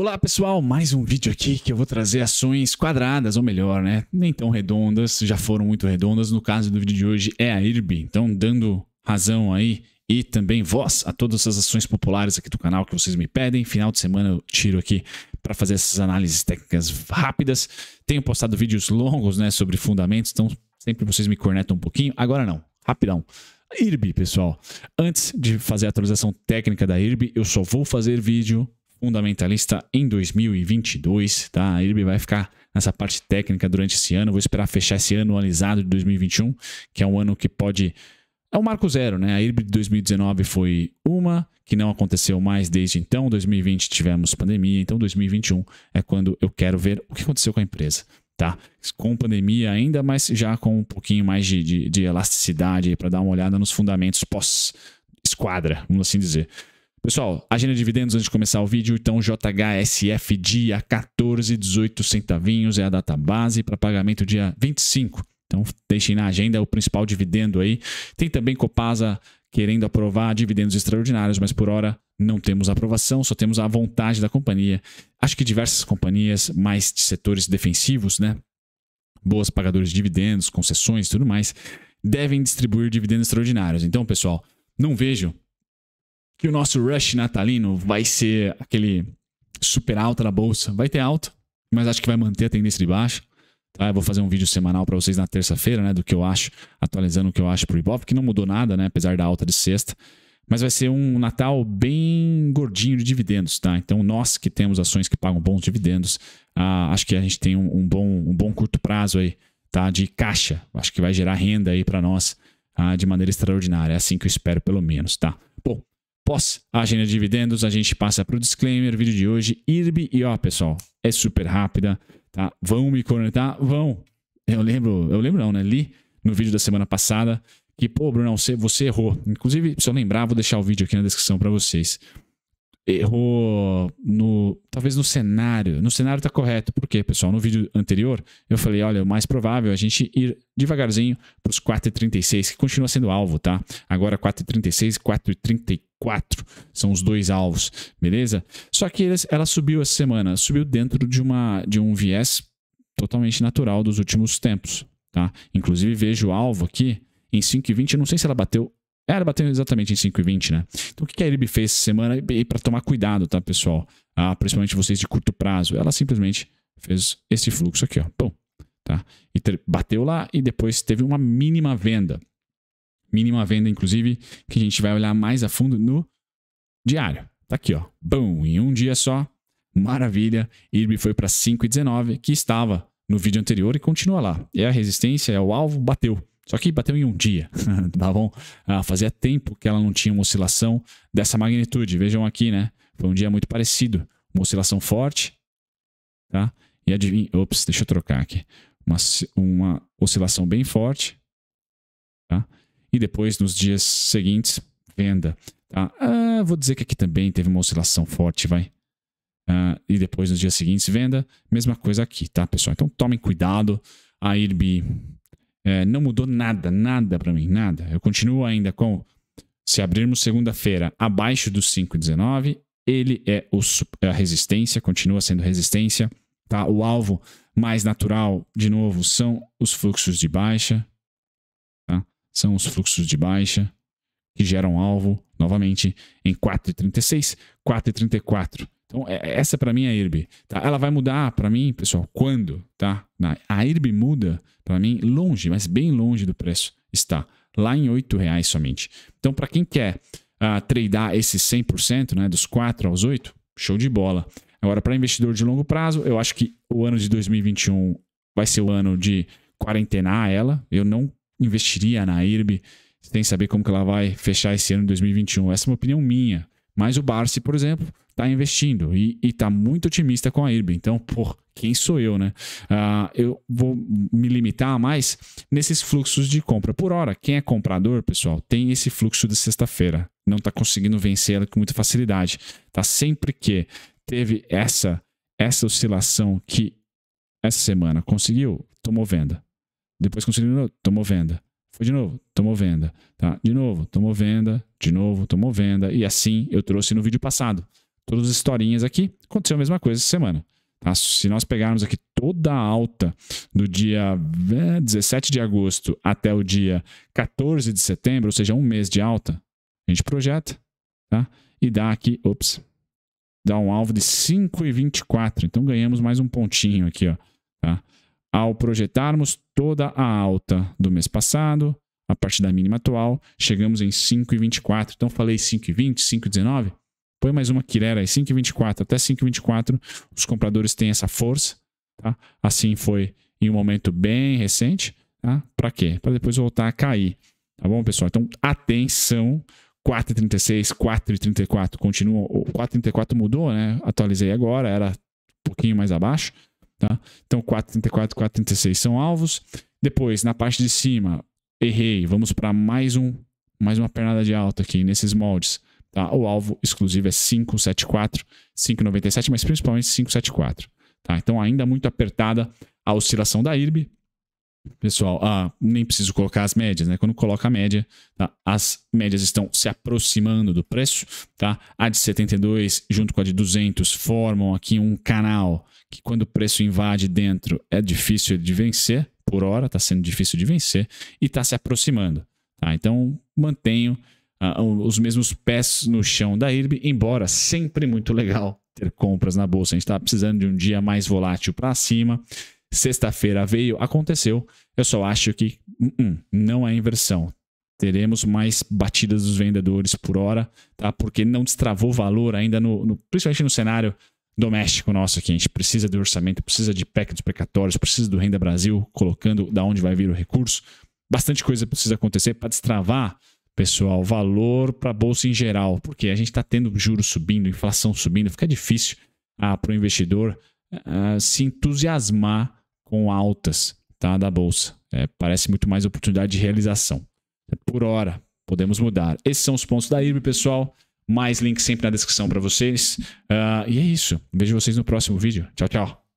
Olá pessoal, mais um vídeo aqui que eu vou trazer ações quadradas, ou melhor, né? Nem tão redondas, já foram muito redondas. No caso do vídeo de hoje é a IRB, então dando razão aí e também voz a todas as ações populares aqui do canal que vocês me pedem. Final de semana eu tiro aqui para fazer essas análises técnicas rápidas. Tenho postado vídeos longos, né, sobre fundamentos, então sempre vocês me cornetam um pouquinho. Agora não, rapidão. IRB, pessoal. Antes de fazer a atualização técnica da IRB, eu só vou fazer vídeo fundamentalista em 2022, tá? A IRB vai ficar nessa parte técnica durante esse ano. Vou esperar fechar esse ano alisado de 2021, que é um ano que pode. É um marco zero, né? A IRB de 2019 foi uma, que não aconteceu mais desde então. 2020 tivemos pandemia, então 2021 é quando eu quero ver o que aconteceu com a empresa. Tá? Com pandemia ainda, mas já com um pouquinho mais de, de, de elasticidade para dar uma olhada nos fundamentos pós-esquadra, vamos assim dizer. Pessoal, agenda de dividendos antes de começar o vídeo, então JHSF dia 14, 18 centavinhos é a data base para pagamento dia 25. Então deixem na agenda o principal dividendo aí. Tem também Copasa querendo aprovar dividendos extraordinários, mas por hora não temos aprovação, só temos a vontade da companhia. Acho que diversas companhias mais de setores defensivos, né? Boas pagadoras de dividendos, concessões e tudo mais, devem distribuir dividendos extraordinários. Então, pessoal, não vejo que o nosso rush natalino vai ser aquele super alta da bolsa. Vai ter alta, mas acho que vai manter a tendência de baixa. Tá? Eu vou fazer um vídeo semanal para vocês na terça-feira, né? Do que eu acho, atualizando o que eu acho pro Ibov, que não mudou nada, né? Apesar da alta de sexta. Mas vai ser um Natal bem gordinho de dividendos, tá? Então, nós que temos ações que pagam bons dividendos, ah, acho que a gente tem um, um, bom, um bom curto prazo aí, tá? De caixa. Acho que vai gerar renda aí para nós ah, de maneira extraordinária. É assim que eu espero, pelo menos, tá? Bom, Após a agenda de dividendos, a gente passa para o disclaimer, vídeo de hoje, IRB. E ó, pessoal, é super rápida, tá? Vão me conectar? Vão. Eu lembro, eu lembro não, né? Li no vídeo da semana passada que, pô, Brunão, você, você errou. Inclusive, se eu lembrar, vou deixar o vídeo aqui na descrição para vocês errou no. Talvez no cenário. No cenário tá correto. Por quê, pessoal? No vídeo anterior, eu falei: olha, o mais provável é a gente ir devagarzinho para os 4,36, que continua sendo alvo, tá? Agora 4,36 e 4,34 são os dois alvos, beleza? Só que eles, ela subiu essa semana, subiu dentro de, uma, de um viés totalmente natural dos últimos tempos, tá? Inclusive vejo o alvo aqui em 5,20, eu não sei se ela bateu era batendo exatamente em 5,20, né? Então o que a IRB fez essa semana? E para tomar cuidado, tá, pessoal? Ah, principalmente vocês de curto prazo. Ela simplesmente fez esse fluxo aqui, ó. Pum, tá? E bateu lá e depois teve uma mínima venda. Mínima venda, inclusive, que a gente vai olhar mais a fundo no diário. Tá aqui, ó. Bum, em um dia só. Maravilha. IRB foi para 5,19, que estava no vídeo anterior e continua lá. É a resistência, é o alvo, bateu. Só que bateu em um dia, tá bom? Ah, fazia tempo que ela não tinha uma oscilação dessa magnitude. Vejam aqui, né? Foi um dia muito parecido. Uma oscilação forte, tá? E adivinha... Ops, deixa eu trocar aqui. Uma, uma oscilação bem forte, tá? E depois, nos dias seguintes, venda, tá? Ah, vou dizer que aqui também teve uma oscilação forte, vai. Ah, e depois, nos dias seguintes, venda. Mesma coisa aqui, tá, pessoal? Então, tomem cuidado. A IRB é, não mudou nada, nada para mim, nada. Eu continuo ainda com, se abrirmos segunda-feira abaixo dos 5,19, ele é o, a resistência, continua sendo resistência. Tá? O alvo mais natural, de novo, são os fluxos de baixa. Tá? São os fluxos de baixa que geram alvo, novamente, em 4,36, 4,34. Então, é, é, essa para mim é a IRB. Tá? Ela vai mudar para mim, pessoal, quando? Tá? A IRB muda para mim longe, mas bem longe do preço. Está lá em R$ reais somente. Então, para quem quer uh, tradear esse 100%, né, dos 4 aos 8, show de bola. Agora, para investidor de longo prazo, eu acho que o ano de 2021 vai ser o ano de quarentenar ela. Eu não investiria na IRB sem saber como que ela vai fechar esse ano de 2021. Essa é uma opinião minha. Mas o Barsi, por exemplo, tá investindo e está muito otimista com a IRB. Então, por quem sou eu, né? Uh, eu vou me limitar mais nesses fluxos de compra por hora. Quem é comprador, pessoal, tem esse fluxo de sexta-feira. Não está conseguindo vencer ela com muita facilidade. Tá sempre que teve essa essa oscilação que essa semana conseguiu, tomou venda. Depois conseguiu, tomou venda. Foi de novo, tomou venda. Tá? De novo, tomou venda. De novo, tomou venda. E assim eu trouxe no vídeo passado todas as historinhas aqui, aconteceu a mesma coisa essa semana. Tá? Se nós pegarmos aqui toda a alta do dia 17 é, de agosto até o dia 14 de setembro, ou seja, um mês de alta, a gente projeta tá? e dá aqui, ops, dá um alvo de 5,24. Então ganhamos mais um pontinho aqui. Ó, tá? Ao projetarmos toda a alta do mês passado, a partir da mínima atual, chegamos em 5,24. Então falei 5,20, 5,19. Põe mais uma quirera aí, 5,24 até 5,24, os compradores têm essa força, tá? Assim foi em um momento bem recente, tá? Para quê? Para depois voltar a cair, tá bom, pessoal? Então, atenção, 4,36, 4,34 continua, 4,34 mudou, né? Atualizei agora, era um pouquinho mais abaixo, tá? Então, 4,34, 4,36 são alvos. Depois, na parte de cima, errei, vamos para mais um mais uma pernada de alta aqui nesses moldes. Tá? O alvo exclusivo é 574, 597, mas principalmente 574. Tá? Então, ainda muito apertada a oscilação da IRB. Pessoal, ah, nem preciso colocar as médias, né? Quando coloca a média, tá? as médias estão se aproximando do preço, tá? A de 72 junto com a de 200 formam aqui um canal que quando o preço invade dentro é difícil de vencer, por hora está sendo difícil de vencer e está se aproximando, tá? Então, mantenho ah, os mesmos pés no chão da IRB, embora sempre muito legal ter compras na bolsa. A gente está precisando de um dia mais volátil para cima. Sexta-feira veio, aconteceu. Eu só acho que uh não é inversão teremos mais batidas dos vendedores por hora, tá? Porque não destravou valor ainda no, no, principalmente no cenário doméstico nosso aqui. A gente precisa do orçamento, precisa de PEC dos precatórios, precisa do Renda Brasil colocando da onde vai vir o recurso. Bastante coisa precisa acontecer para destravar pessoal, valor para a bolsa em geral, porque a gente está tendo juros subindo, inflação subindo, fica difícil ah, para o investidor ah, ah, se entusiasmar com altas tá, da bolsa. É, parece muito mais oportunidade de realização. É por hora, podemos mudar. Esses são os pontos da IRB, pessoal. Mais links sempre na descrição para vocês. Ah, e é isso. Vejo vocês no próximo vídeo. Tchau, tchau.